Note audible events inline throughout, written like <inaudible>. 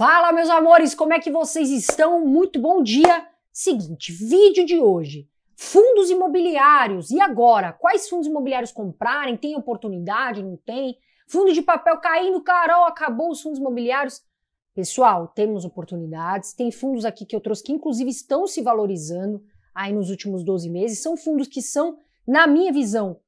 Fala meus amores, como é que vocês estão? Muito bom dia. Seguinte, vídeo de hoje. Fundos imobiliários. E agora? Quais fundos imobiliários comprarem? Tem oportunidade? Não tem? Fundo de papel caindo, Carol, acabou os fundos imobiliários. Pessoal, temos oportunidades. Tem fundos aqui que eu trouxe que inclusive estão se valorizando aí nos últimos 12 meses. São fundos que são, na minha visão,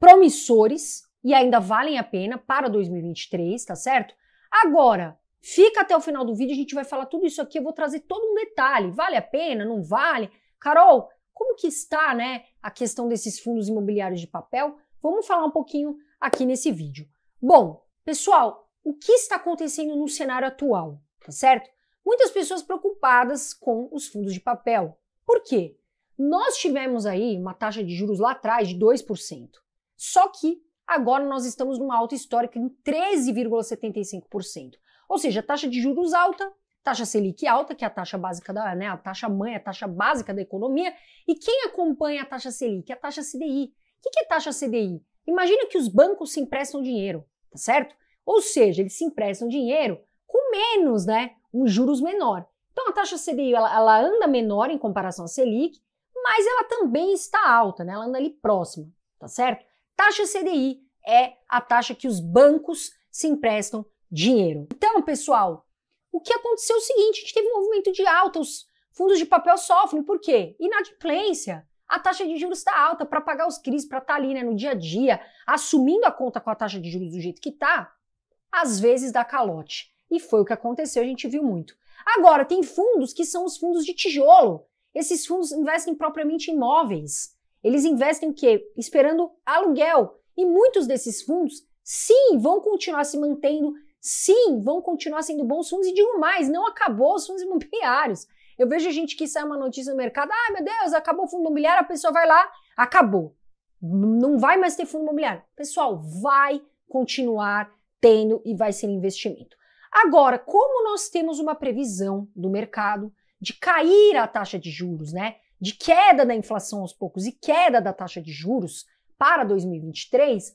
promissores e ainda valem a pena para 2023, tá certo? Agora, Fica até o final do vídeo, a gente vai falar tudo isso aqui, eu vou trazer todo um detalhe. Vale a pena? Não vale? Carol, como que está, né, a questão desses fundos imobiliários de papel? Vamos falar um pouquinho aqui nesse vídeo. Bom, pessoal, o que está acontecendo no cenário atual, tá certo? Muitas pessoas preocupadas com os fundos de papel. Por quê? Nós tivemos aí uma taxa de juros lá atrás de 2%. Só que agora nós estamos numa alta histórica em 13,75%. Ou seja, taxa de juros alta, taxa Selic alta, que é a taxa básica da, né, a taxa mãe, a taxa básica da economia. E quem acompanha a taxa Selic? A taxa CDI. O que é taxa CDI? Imagina que os bancos se emprestam dinheiro, tá certo? Ou seja, eles se emprestam dinheiro com menos, né? Um juros menor. Então a taxa CDI ela, ela anda menor em comparação à Selic, mas ela também está alta, né? Ela anda ali próxima, tá certo? Taxa CDI é a taxa que os bancos se emprestam dinheiro. Então, pessoal, o que aconteceu é o seguinte: a gente teve um movimento de alta, os fundos de papel sofrem. Por quê? Inadimplência. A taxa de juros está alta para pagar os CRIs, para estar tá ali né, no dia a dia, assumindo a conta com a taxa de juros do jeito que está, às vezes dá calote. E foi o que aconteceu, a gente viu muito. Agora, tem fundos que são os fundos de tijolo. Esses fundos investem propriamente em imóveis. Eles investem o quê? Esperando aluguel. E muitos desses fundos, sim, vão continuar se mantendo sim, vão continuar sendo bons fundos e digo mais, não acabou os fundos imobiliários. Eu vejo gente que sai uma notícia no mercado, ah, meu Deus, acabou o fundo imobiliário, a pessoa vai lá, acabou. Não vai mais ter fundo imobiliário. Pessoal, vai continuar tendo e vai ser investimento. Agora, como nós temos uma previsão do mercado de cair a taxa de juros, né? De queda da inflação aos poucos e queda da taxa de juros para 2023,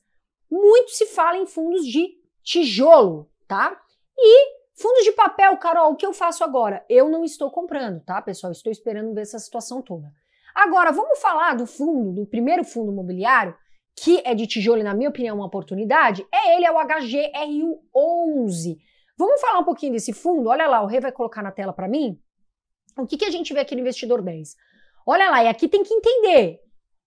muito se fala em fundos de tijolo, tá? E fundos de papel, Carol, o que eu faço agora? Eu não estou comprando, tá, pessoal? Estou esperando ver essa situação toda. Agora, vamos falar do fundo, do primeiro fundo imobiliário, que é de tijolo, na minha opinião, uma oportunidade. É ele, é o HGRU11. Vamos falar um pouquinho desse fundo? Olha lá, o Rê vai colocar na tela para mim. O que, que a gente vê aqui no Investidor 10? Olha lá, e aqui tem que entender.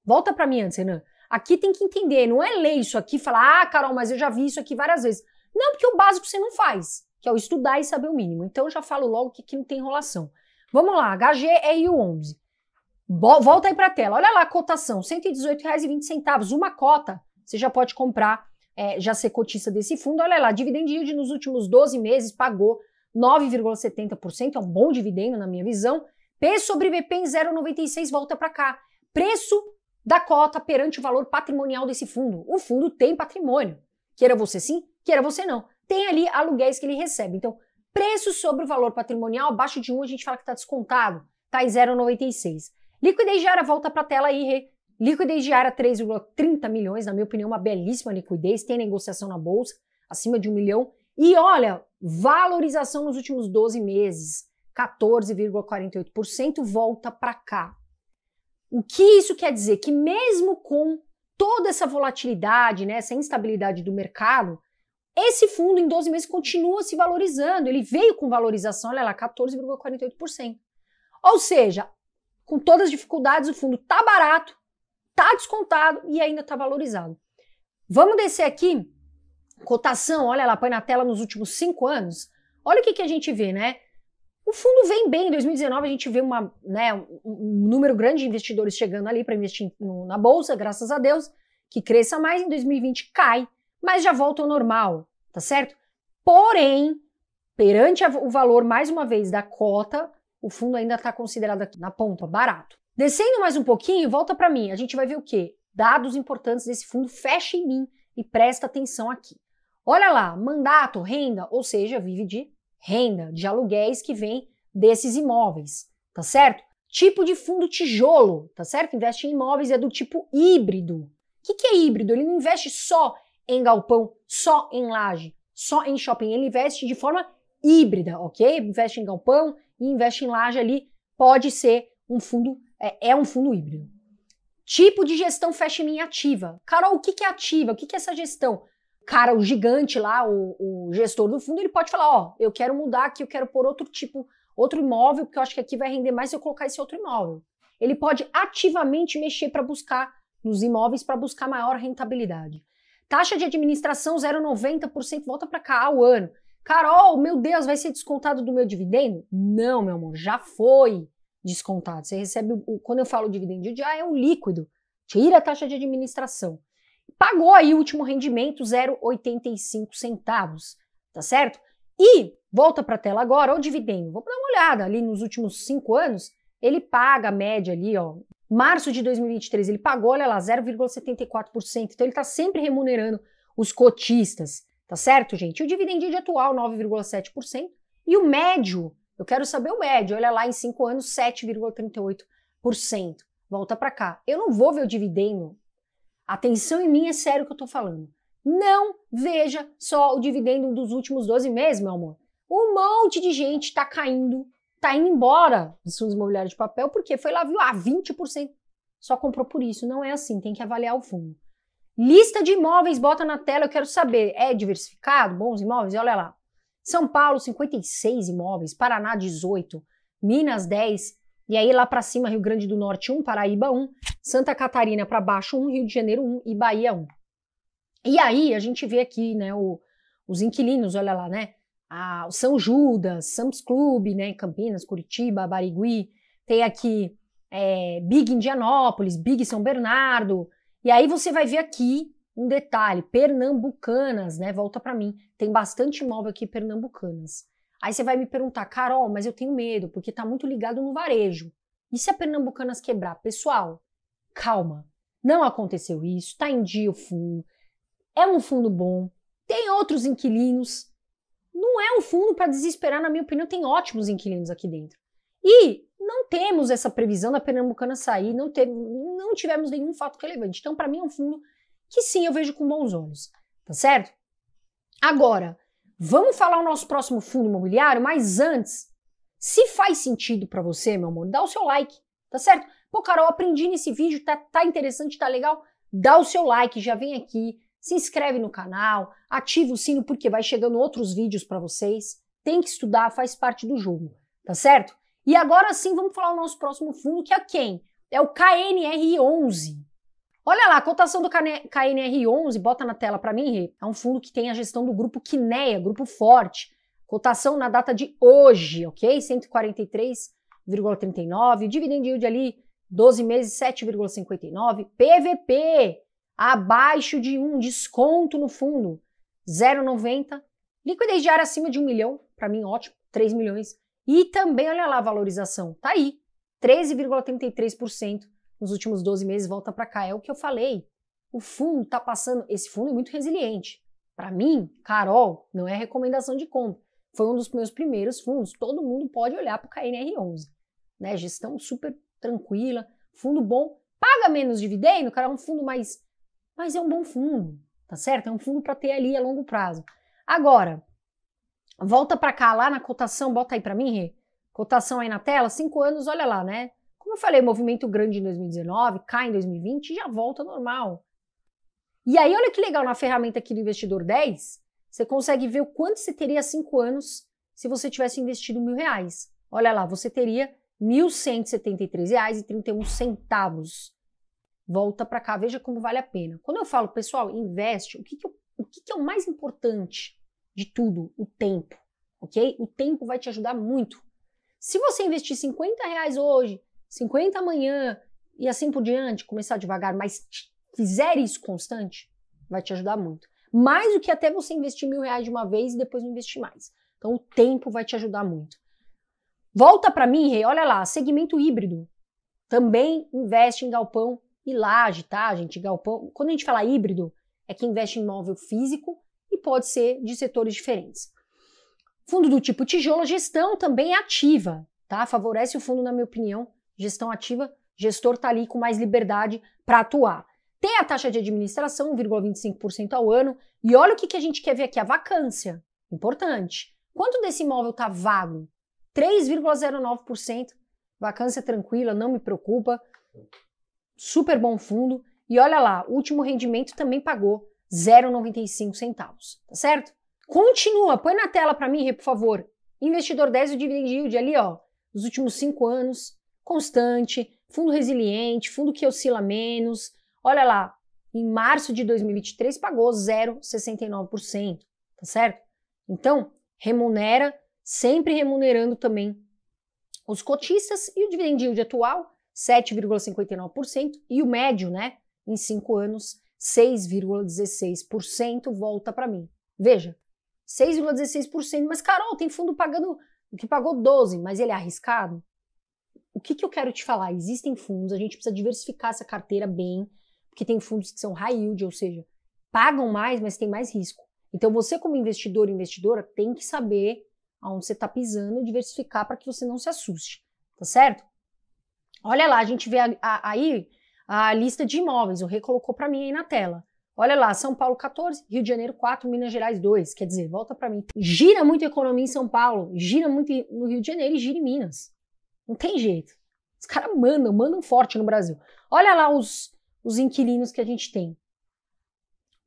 Volta para mim antes, Renan. Aqui tem que entender, não é ler isso aqui e falar, ah, Carol, mas eu já vi isso aqui várias vezes. Não, porque o básico você não faz, que é o estudar e saber o mínimo. Então eu já falo logo que aqui não tem enrolação. Vamos lá, HGRU11. Volta aí para a tela. Olha lá a cotação, R$ 118,20. Uma cota, você já pode comprar, é, já ser cotista desse fundo. Olha lá, dividend yield nos últimos 12 meses pagou 9,70%, é um bom dividendo na minha visão. P sobre VP em 0,96 volta para cá. Preço da cota perante o valor patrimonial desse fundo. O fundo tem patrimônio. Queira você sim, que era você não. Tem ali aluguéis que ele recebe. Então, preço sobre o valor patrimonial, abaixo de 1 a gente fala que está descontado, está em 0,96. Liquidez diária volta para a tela aí, Rê. Liquidez diária 3,30 milhões, na minha opinião, uma belíssima liquidez, tem negociação na bolsa, acima de 1 milhão. E olha, valorização nos últimos 12 meses, 14,48%, volta para cá. O que isso quer dizer? Que mesmo com toda essa volatilidade, né, essa instabilidade do mercado, esse fundo em 12 meses continua se valorizando. Ele veio com valorização, olha lá, 14,48%. Ou seja, com todas as dificuldades, o fundo está barato, está descontado e ainda está valorizado. Vamos descer aqui. Cotação, olha lá, põe na tela nos últimos cinco anos. Olha o que, que a gente vê, né? O fundo vem bem. Em 2019, a gente vê uma, né, um número grande de investidores chegando ali para investir na bolsa, graças a Deus, que cresça mais. Em 2020, cai mas já volta ao normal, tá certo? Porém, perante o valor, mais uma vez, da cota, o fundo ainda está considerado aqui na ponta, barato. Descendo mais um pouquinho, volta para mim, a gente vai ver o quê? Dados importantes desse fundo, fecha em mim e presta atenção aqui. Olha lá, mandato, renda, ou seja, vive de renda, de aluguéis que vem desses imóveis, tá certo? Tipo de fundo tijolo, tá certo? Investe em imóveis, é do tipo híbrido. O que, que é híbrido? Ele não investe só em galpão, só em laje, só em shopping. Ele investe de forma híbrida, ok? Investe em galpão e investe em laje ali. Pode ser um fundo, é, é um fundo híbrido. Tipo de gestão fecha em ativa. Carol, o que, que é ativa? O que, que é essa gestão? Cara, o gigante lá, o, o gestor do fundo, ele pode falar: ó, eu quero mudar aqui, eu quero pôr outro tipo, outro imóvel, porque eu acho que aqui vai render mais se eu colocar esse outro imóvel. Ele pode ativamente mexer para buscar nos imóveis para buscar maior rentabilidade. Taxa de administração 0,90%, volta para cá o ano. Carol, meu Deus, vai ser descontado do meu dividendo? Não, meu amor, já foi descontado. Você recebe, o, quando eu falo dividendo de é um líquido. Tira a taxa de administração. Pagou aí o último rendimento, 0,85 centavos, tá certo? E, volta para a tela agora, o dividendo. Vamos dar uma olhada ali nos últimos cinco anos. Ele paga a média ali, ó, Março de 2023 ele pagou, olha lá, 0,74%. Então ele está sempre remunerando os cotistas, tá certo, gente? O dividend de atual, 9,7%. E o médio, eu quero saber o médio, olha lá, em cinco anos, 7,38%. Volta para cá. Eu não vou ver o dividendo. Atenção em mim, é sério que eu estou falando. Não veja só o dividendo dos últimos 12 meses, meu amor. Um monte de gente está caindo está indo embora dos fundos imobiliários de papel, porque foi lá, viu, ah, 20% só comprou por isso. Não é assim, tem que avaliar o fundo. Lista de imóveis, bota na tela, eu quero saber. É diversificado? Bons imóveis? Olha lá. São Paulo, 56 imóveis. Paraná, 18. Minas, 10. E aí lá para cima, Rio Grande do Norte, 1. Paraíba, 1. Santa Catarina para baixo, 1. Rio de Janeiro, 1. E Bahia, 1. E aí a gente vê aqui, né, o, os inquilinos, olha lá, né? a, o São Judas, Sam's Club, né, Campinas, Curitiba, Barigui, tem aqui é, Big Indianópolis, Big São Bernardo, e aí você vai ver aqui um detalhe, Pernambucanas, né, volta para mim, tem bastante imóvel aqui Pernambucanas. Aí você vai me perguntar, Carol, mas eu tenho medo, porque tá muito ligado no varejo. E se a Pernambucanas quebrar? Pessoal, calma, não aconteceu isso, tá em dia o fundo, é um fundo bom, tem outros inquilinos, não é um fundo para desesperar, na minha opinião, tem ótimos inquilinos aqui dentro. E não temos essa previsão da Pernambucana sair, não, teve, não tivemos nenhum fato relevante. Então, para mim, é um fundo que sim, eu vejo com bons olhos, tá certo? Agora, vamos falar o nosso próximo fundo imobiliário, mas antes, se faz sentido para você, meu amor, dá o seu like, tá certo? Pô, Carol, aprendi nesse vídeo, tá, tá interessante, tá legal? Dá o seu like, já vem aqui, se inscreve no canal, ativa o sino porque vai chegando outros vídeos para vocês. Tem que estudar, faz parte do jogo, tá certo? E agora sim vamos falar o nosso próximo fundo, que é quem? É o KNR11. Olha lá, a cotação do KNR11, bota na tela para mim, Rê. É um fundo que tem a gestão do grupo Quineia, grupo forte. Cotação na data de hoje, ok? 143,39. Dividend yield ali, 12 meses, 7,59. PVP, abaixo de um, desconto no fundo, 0,90. Liquidez diária acima de 1 um milhão, para mim ótimo, 3 milhões. E também, olha lá a valorização, tá aí, 13,33% nos últimos 12 meses, volta para cá. É o que eu falei, o fundo está passando, esse fundo é muito resiliente. Para mim, Carol, não é recomendação de compra. Foi um dos meus primeiros fundos. Todo mundo pode olhar para o KNR11. Né? Gestão super tranquila, fundo bom, paga menos dividendo, cara, é um fundo mais mas é um bom fundo, tá certo? É um fundo para ter ali a longo prazo. Agora, volta para cá lá na cotação, bota aí para mim, Rê. Cotação aí na tela, cinco anos, olha lá, né? Como eu falei, movimento grande em 2019, cai em 2020 e já volta normal. E aí, olha que legal na ferramenta aqui do Investidor 10, você consegue ver o quanto você teria há cinco anos se você tivesse investido mil reais. Olha lá, você teria R$ 1.173,31 volta para cá, veja como vale a pena. Quando eu falo, pessoal, investe, o que, que eu, o que, que é o mais importante de tudo? O tempo, ok? O tempo vai te ajudar muito. Se você investir 50 reais hoje, 50 amanhã e assim por diante, começar devagar, mas fizer isso constante, vai te ajudar muito. Mais do que até você investir mil reais de uma vez e depois não investir mais. Então o tempo vai te ajudar muito. Volta para mim, Rei, olha lá, segmento híbrido. Também investe em galpão e laje, tá, gente? Galpão. Quando a gente fala híbrido, é que investe em imóvel físico e pode ser de setores diferentes. Fundo do tipo tijolo, gestão também é ativa, tá? Favorece o fundo, na minha opinião, gestão ativa, gestor tá ali com mais liberdade para atuar. Tem a taxa de administração, 1,25% ao ano, e olha o que, que a gente quer ver aqui, a vacância. Importante. Quanto desse imóvel tá vago? 3,09%. Vacância tranquila, não me preocupa super bom fundo e olha lá, o último rendimento também pagou 0,95 centavos, tá certo? Continua, põe na tela para mim, por favor. Investidor 10 o dividend yield ali, ó, nos últimos cinco anos, constante, fundo resiliente, fundo que oscila menos. Olha lá, em março de 2023 pagou 0,69%, tá certo? Então, remunera, sempre remunerando também os cotistas e o dividend yield atual 7,59%, e o médio, né, em 5 anos, 6,16%, volta para mim. Veja, 6,16%, mas Carol, tem fundo pagando que pagou 12, mas ele é arriscado? O que, que eu quero te falar? Existem fundos, a gente precisa diversificar essa carteira bem, porque tem fundos que são high yield, ou seja, pagam mais, mas tem mais risco. Então você como investidor e investidora tem que saber aonde você está pisando e diversificar para que você não se assuste, tá certo? Olha lá, a gente vê a, a, aí a lista de imóveis, o recolocou colocou para mim aí na tela. Olha lá, São Paulo 14, Rio de Janeiro 4, Minas Gerais 2. Quer dizer, volta para mim. Gira muito a economia em São Paulo, gira muito no Rio de Janeiro e gira em Minas. Não tem jeito. Os caras mandam, mandam forte no Brasil. Olha lá os, os inquilinos que a gente tem.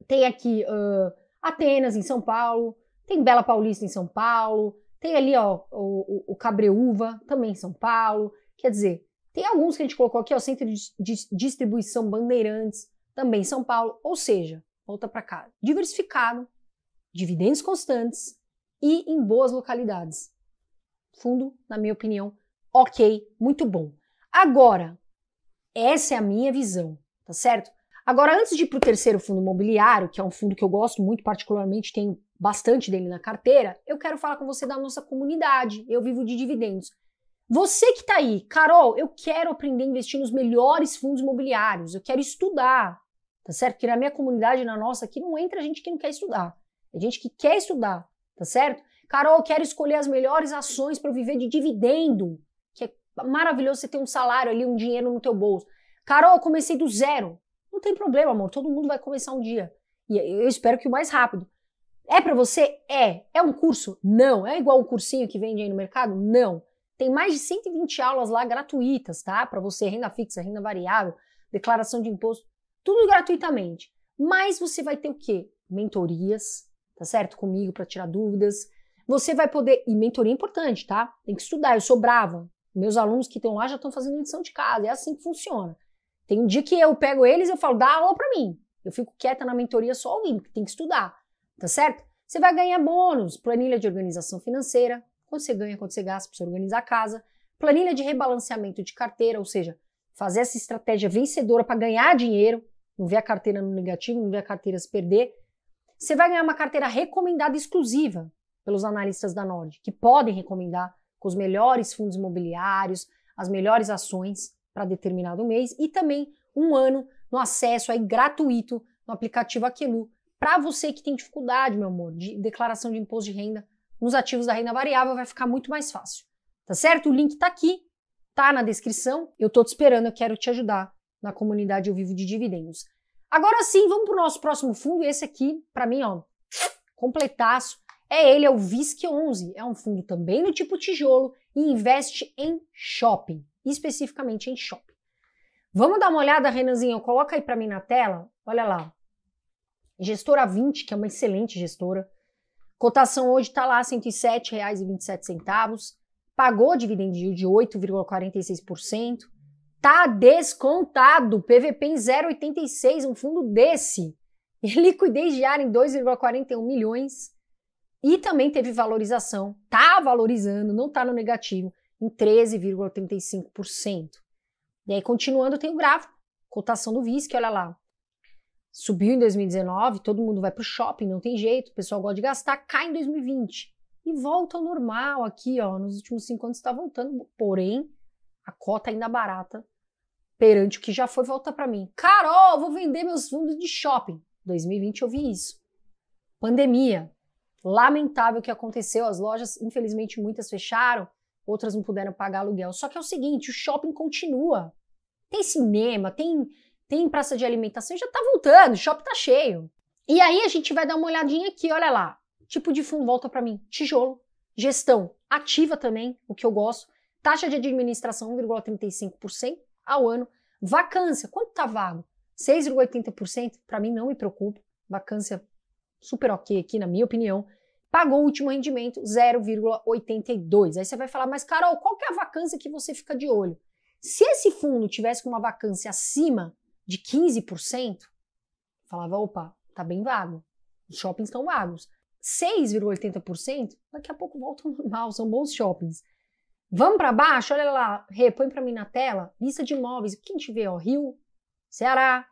Tem aqui uh, Atenas, em São Paulo. Tem Bela Paulista, em São Paulo. Tem ali ó, o, o, o Cabreúva, também em São Paulo. Quer dizer, tem alguns que a gente colocou aqui, ó, centro de distribuição Bandeirantes, também São Paulo, ou seja, volta para cá, diversificado, dividendos constantes e em boas localidades. Fundo, na minha opinião, ok, muito bom. Agora, essa é a minha visão, tá certo? Agora, antes de ir para o terceiro fundo imobiliário, que é um fundo que eu gosto muito, particularmente, tenho bastante dele na carteira, eu quero falar com você da nossa comunidade. Eu vivo de dividendos. Você que está aí, Carol, eu quero aprender a investir nos melhores fundos imobiliários, eu quero estudar, tá certo? Que na minha comunidade, na nossa aqui, não entra gente que não quer estudar. É gente que quer estudar, tá certo? Carol, eu quero escolher as melhores ações para viver de dividendo, que é maravilhoso você ter um salário ali, um dinheiro no teu bolso. Carol, eu comecei do zero. Não tem problema, amor, todo mundo vai começar um dia. E eu espero que o mais rápido. É para você? É. É um curso? Não. É igual um cursinho que vende aí no mercado? Não. Tem mais de 120 aulas lá gratuitas, tá? Para você, renda fixa, renda variável, declaração de imposto, tudo gratuitamente. Mas você vai ter o quê? Mentorias, tá certo? Comigo para tirar dúvidas. Você vai poder. E mentoria é importante, tá? Tem que estudar. Eu sou brava. Meus alunos que estão lá já estão fazendo lição de casa. É assim que funciona. Tem um dia que eu pego eles e eu falo, dá aula para mim. Eu fico quieta na mentoria só ouvindo, porque tem que estudar, tá certo? Você vai ganhar bônus, planilha de organização financeira, quanto você ganha, quanto você gasta para você organizar a casa, planilha de rebalanceamento de carteira, ou seja, fazer essa estratégia vencedora para ganhar dinheiro, não ver a carteira no negativo, não ver a carteira se perder. Você vai ganhar uma carteira recomendada exclusiva pelos analistas da Nord, que podem recomendar com os melhores fundos imobiliários, as melhores ações para determinado mês e também um ano no acesso aí gratuito no aplicativo Aquelu para você que tem dificuldade, meu amor, de declaração de imposto de renda nos ativos da renda variável vai ficar muito mais fácil. Tá certo? O link tá aqui, tá na descrição. Eu tô te esperando, eu quero te ajudar na comunidade Eu Vivo de Dividendos. Agora sim, vamos pro nosso próximo fundo, esse aqui, para mim, ó, completaço. É ele, é o VISC 11. É um fundo também do tipo tijolo e investe em shopping, especificamente em shopping. Vamos dar uma olhada, Renanzinho, coloca aí para mim na tela. Olha lá. Gestora 20, que é uma excelente gestora, Cotação hoje está lá R$ 107,27. Pagou dividend yield de 8,46%. Está descontado. PVP em 0,86, um fundo desse. E <laughs> liquidez diária em 2,41 milhões. E também teve valorização. Está valorizando, não está no negativo, em 13,35%. E aí, continuando, tem o gráfico. Cotação do VISC, olha lá subiu em 2019, todo mundo vai para o shopping, não tem jeito, o pessoal gosta de gastar, cai em 2020 e volta ao normal aqui, ó, nos últimos cinco anos está voltando, porém a cota ainda barata perante o que já foi, volta para mim. Carol, vou vender meus fundos de shopping. 2020 eu vi isso. Pandemia. Lamentável o que aconteceu, as lojas, infelizmente, muitas fecharam, outras não puderam pagar aluguel. Só que é o seguinte, o shopping continua. Tem cinema, tem tem praça de alimentação, já tá voltando, o shopping tá cheio. E aí a gente vai dar uma olhadinha aqui, olha lá. Tipo de fundo, volta para mim, tijolo. Gestão ativa também, o que eu gosto. Taxa de administração, 1,35% ao ano. Vacância, quanto tá vago? 6,80%, para mim não me preocupa. Vacância super ok aqui, na minha opinião. Pagou o último rendimento, 0,82. Aí você vai falar, mas Carol, qual que é a vacância que você fica de olho? Se esse fundo tivesse com uma vacância acima de 15%, falava, opa, tá bem vago. Os shoppings estão vagos. 6,80%, daqui a pouco volta ao <laughs> normal, são bons shoppings. Vamos para baixo, olha lá, repõe para mim na tela, lista de imóveis, o que a gente vê, ó, Rio, Ceará,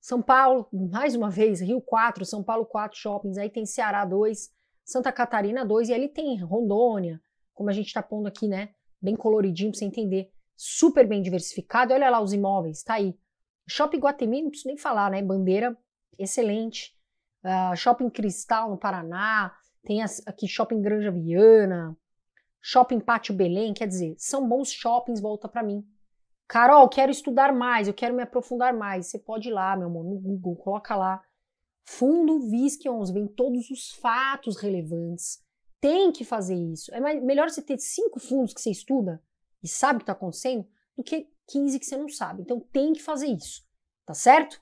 São Paulo, mais uma vez, Rio 4, São Paulo 4 shoppings, aí tem Ceará 2, Santa Catarina 2, e ali tem Rondônia, como a gente está pondo aqui, né, bem coloridinho para você entender, super bem diversificado, olha lá os imóveis, tá aí, Shopping Guatemi, não preciso nem falar, né? Bandeira, excelente. Uh, Shopping Cristal, no Paraná. Tem as, aqui Shopping Granja Viana. Shopping Pátio Belém. Quer dizer, são bons shoppings, volta para mim. Carol, quero estudar mais, eu quero me aprofundar mais. Você pode ir lá, meu amor, no Google, coloca lá. Fundo VISC 11, vem todos os fatos relevantes. Tem que fazer isso. É mais, melhor você ter cinco fundos que você estuda e sabe o que está acontecendo do que 15 que você não sabe. Então tem que fazer isso, tá certo?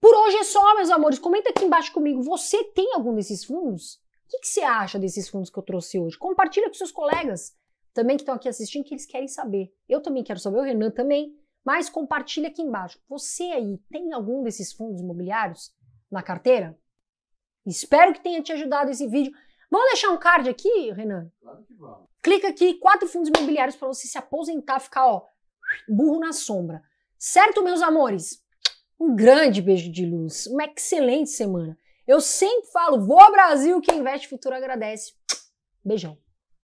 Por hoje é só, meus amores. Comenta aqui embaixo comigo, você tem algum desses fundos? O que, que você acha desses fundos que eu trouxe hoje? Compartilha com seus colegas também que estão aqui assistindo, que eles querem saber. Eu também quero saber, o Renan também. Mas compartilha aqui embaixo. Você aí tem algum desses fundos imobiliários na carteira? Espero que tenha te ajudado esse vídeo. Vamos deixar um card aqui, Renan? Claro que vamos. Clica aqui, quatro fundos imobiliários para você se aposentar, ficar ó, burro na sombra. Certo, meus amores? Um grande beijo de luz, uma excelente semana. Eu sempre falo, vou ao Brasil, quem investe futuro agradece. Beijão.